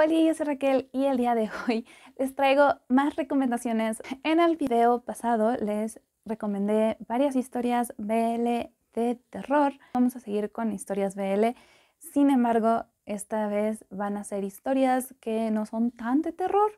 Hola, yo soy Raquel y el día de hoy les traigo más recomendaciones. En el video pasado les recomendé varias historias BL de terror. Vamos a seguir con historias BL. Sin embargo, esta vez van a ser historias que no son tan de terror.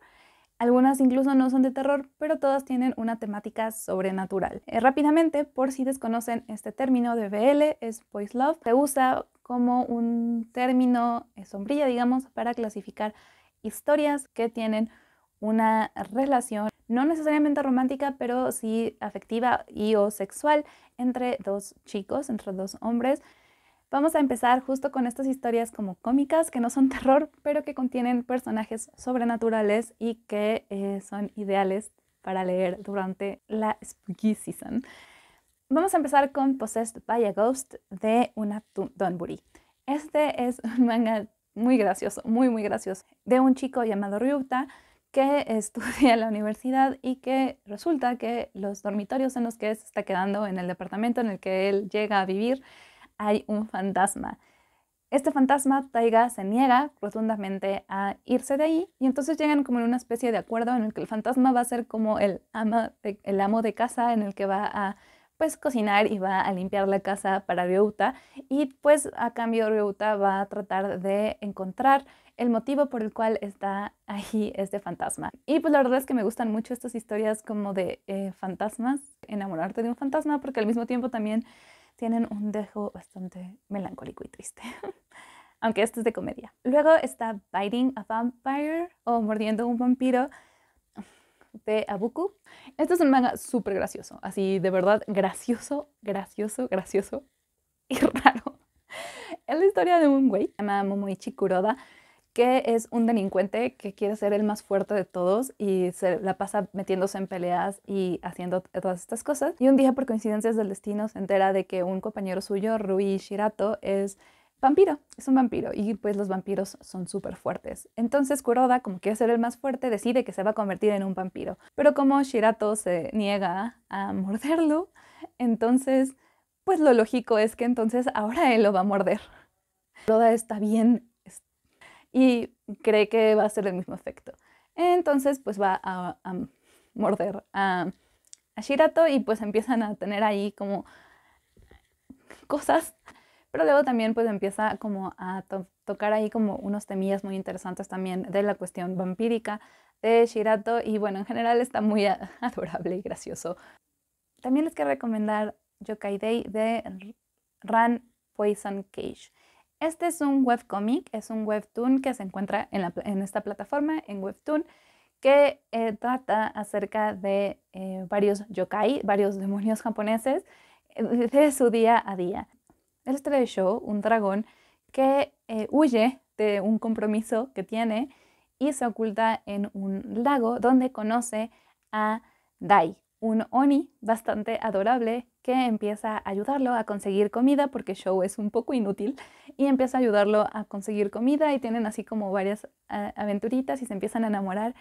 Algunas incluso no son de terror, pero todas tienen una temática sobrenatural. Eh, rápidamente, por si desconocen este término de BL, es Boys Love. Se usa como un término eh, sombrilla, digamos, para clasificar historias que tienen una relación no necesariamente romántica, pero sí afectiva y o sexual entre dos chicos, entre dos hombres. Vamos a empezar justo con estas historias como cómicas, que no son terror, pero que contienen personajes sobrenaturales y que eh, son ideales para leer durante la Spooky Season. Vamos a empezar con Possessed by a Ghost de una Donburi. Este es un manga muy gracioso, muy, muy gracioso, de un chico llamado Ryuta que estudia en la universidad y que resulta que los dormitorios en los que se está quedando, en el departamento en el que él llega a vivir, hay un fantasma. Este fantasma, Taiga, se niega profundamente a irse de ahí y entonces llegan como en una especie de acuerdo en el que el fantasma va a ser como el amo de casa en el que va a pues cocinar y va a limpiar la casa para Ryouta y pues a cambio Ryouta va a tratar de encontrar el motivo por el cual está ahí este fantasma. Y pues la verdad es que me gustan mucho estas historias como de eh, fantasmas, enamorarte de un fantasma porque al mismo tiempo también tienen un dejo bastante melancólico y triste. Aunque esto es de comedia. Luego está Biting a Vampire o Mordiendo un Vampiro, de Abuku. Este es un manga súper gracioso, así de verdad gracioso, gracioso, gracioso y raro. Es la historia de un güey, llamado Momoichi Kuroda, que es un delincuente que quiere ser el más fuerte de todos y se la pasa metiéndose en peleas y haciendo todas estas cosas. Y un día, por coincidencias del destino, se entera de que un compañero suyo, Rui Shirato, es vampiro, es un vampiro y pues los vampiros son súper fuertes. Entonces Kuroda, como quiere ser el más fuerte, decide que se va a convertir en un vampiro. Pero como Shirato se niega a morderlo, entonces pues lo lógico es que entonces ahora él lo va a morder. Kuroda está bien y cree que va a ser el mismo efecto. Entonces pues va a, morder a, a Shirato y pues empiezan a tener ahí como cosas pero luego también pues empieza como a tocar ahí como unos temillas muy interesantes también de la cuestión vampírica de Shirato y bueno, en general está muy adorable y gracioso. También les quiero recomendar Yokai Day de Ran Poison Cage. Este es un webcomic, es un webtoon que se encuentra en, esta plataforma, en Webtoon, que eh, trata acerca de eh, varios yokai, varios demonios japoneses, eh, de su día a día. El show un dragón que eh, huye de un compromiso que tiene y se oculta en un lago donde conoce a Dai, un Oni bastante adorable que empieza a ayudarlo a conseguir comida porque Show es un poco inútil y empieza a ayudarlo a conseguir comida y tienen así como varias eh, aventuritas y se empiezan a enamorar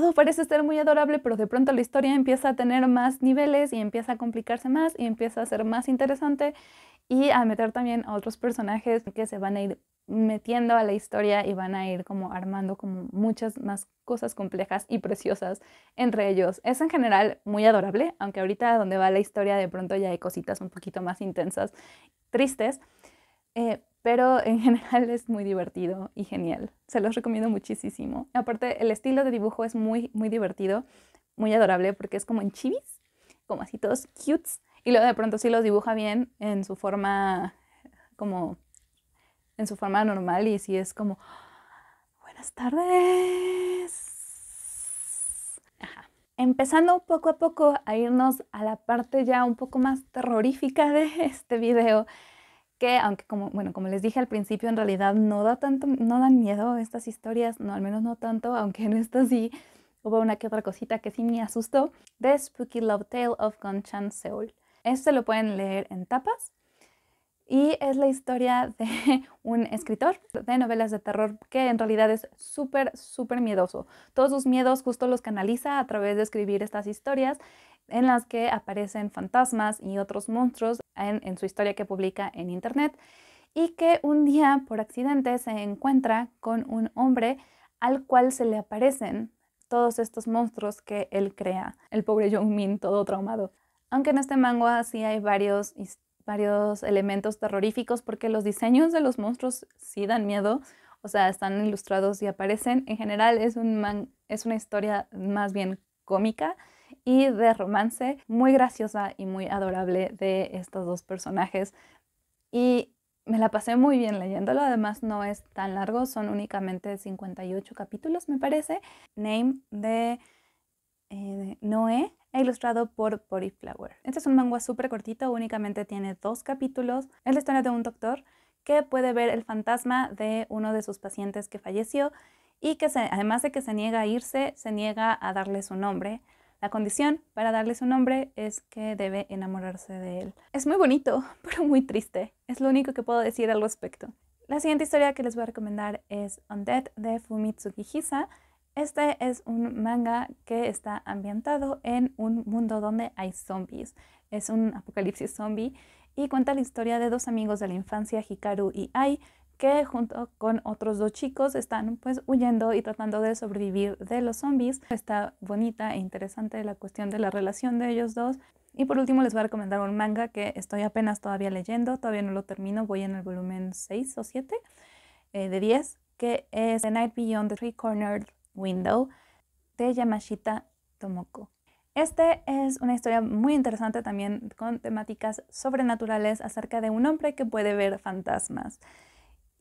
todo parece ser muy adorable, pero de pronto la historia empieza a tener más niveles y empieza a complicarse más y empieza a ser más interesante y a meter también a otros personajes que se van a ir metiendo a la historia y van a ir como armando como muchas más cosas complejas y preciosas entre ellos. Es en general muy adorable, aunque ahorita donde va la historia de pronto ya hay cositas un poquito más intensas, tristes. Eh, pero en general es muy divertido y genial. Se los recomiendo muchísimo. Aparte, el estilo de dibujo es muy, muy divertido, muy adorable, porque es como en chivis, como así todos cutes, y luego de pronto sí los dibuja bien en su forma, como, en su forma normal, y sí es como, buenas tardes. Empezando poco a poco a irnos a la parte ya un poco más terrorífica de este video, que aunque como, bueno, como les dije al principio, en realidad no, da tanto, no dan miedo estas historias, no, al menos no tanto, aunque en esta sí hubo una que otra cosita que sí me asustó, The Spooky Love Tale of Gonchan Seoul. Este lo pueden leer en tapas y es la historia de un escritor de novelas de terror que en realidad es súper, súper miedoso. Todos sus miedos justo los canaliza a través de escribir estas historias en las que aparecen fantasmas y otros monstruos en, su historia que publica en Internet y que un día por accidente se encuentra con un hombre al cual se le aparecen todos estos monstruos que él crea. El pobre Min todo traumado. Aunque en este manga sí hay varios, elementos terroríficos porque los diseños de los monstruos sí dan miedo, o sea, están ilustrados y aparecen. En general es una historia más bien cómica y de romance muy graciosa y muy adorable de estos dos personajes. Y me la pasé muy bien leyéndolo, además no es tan largo, son únicamente 58 capítulos me parece. Name de eh, Noé e ilustrado por Body Flower. Este es un manga súper cortito, únicamente tiene dos capítulos. Es la historia de un doctor que puede ver el fantasma de uno de sus pacientes que falleció y que además de que se niega a irse, se niega a darle su nombre. La condición para darle su nombre es que debe enamorarse de él. Es muy bonito, pero muy triste. Es lo único que puedo decir al respecto. La siguiente historia que les voy a recomendar es Undead de Fumitsuki Hisa. Este es un manga que está ambientado en un mundo donde hay zombies. Es un apocalipsis zombie y cuenta la historia de dos amigos de la infancia, Hikaru y Ai, que junto con otros dos chicos están pues huyendo y tratando de sobrevivir de los zombies. Está bonita e interesante la cuestión de la relación de ellos dos. Y por último les voy a recomendar un manga que estoy apenas todavía leyendo, todavía no lo termino, voy en el volumen 6 o 7 eh, de 10, que es The Night Beyond the Three-Cornered Window de Yamashita Tomoko. Este es una historia muy interesante también con temáticas sobrenaturales acerca de un hombre que puede ver fantasmas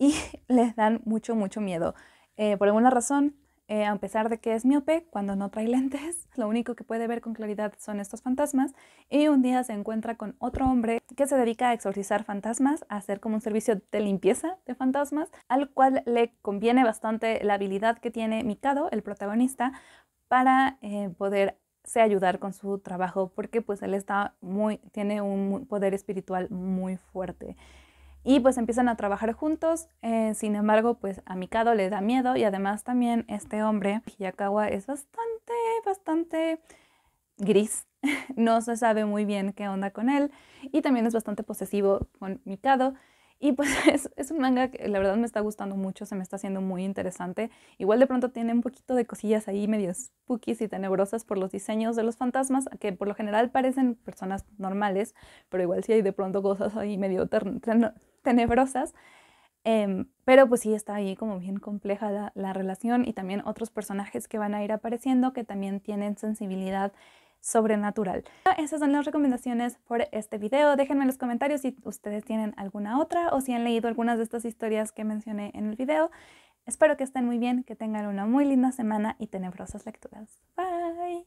y les dan mucho, mucho miedo. Eh, por alguna razón, eh, a pesar de que es miope, cuando no trae lentes, lo único que puede ver con claridad son estos fantasmas y un día se encuentra con otro hombre que se dedica a exorcizar fantasmas, a hacer como un servicio de limpieza de fantasmas, al cual le conviene bastante la habilidad que tiene Mikado, el protagonista, para eh, poder ayudar con su trabajo porque pues él está muy tiene un poder espiritual muy fuerte y pues empiezan a trabajar juntos. Eh, sin embargo, pues a Mikado le da miedo y además también este hombre, Hiyakawa, es bastante, bastante gris. no se sabe muy bien qué onda con él y también es bastante posesivo con Mikado. Y pues es, un manga que la verdad me está gustando mucho, se me está haciendo muy interesante. Igual de pronto tiene un poquito de cosillas ahí medio spookies y tenebrosas por los diseños de los fantasmas, que por lo general parecen personas normales, pero igual si hay de pronto cosas ahí medio tenebrosas. Em, pero pues sí está ahí como bien compleja la, la, relación y también otros personajes que van a ir apareciendo que también tienen sensibilidad sobrenatural. Esas son las recomendaciones por este video. Déjenme en los comentarios si ustedes tienen alguna otra o si han leído algunas de estas historias que mencioné en el video. Espero que estén muy bien, que tengan una muy linda semana y tenebrosas lecturas. Bye.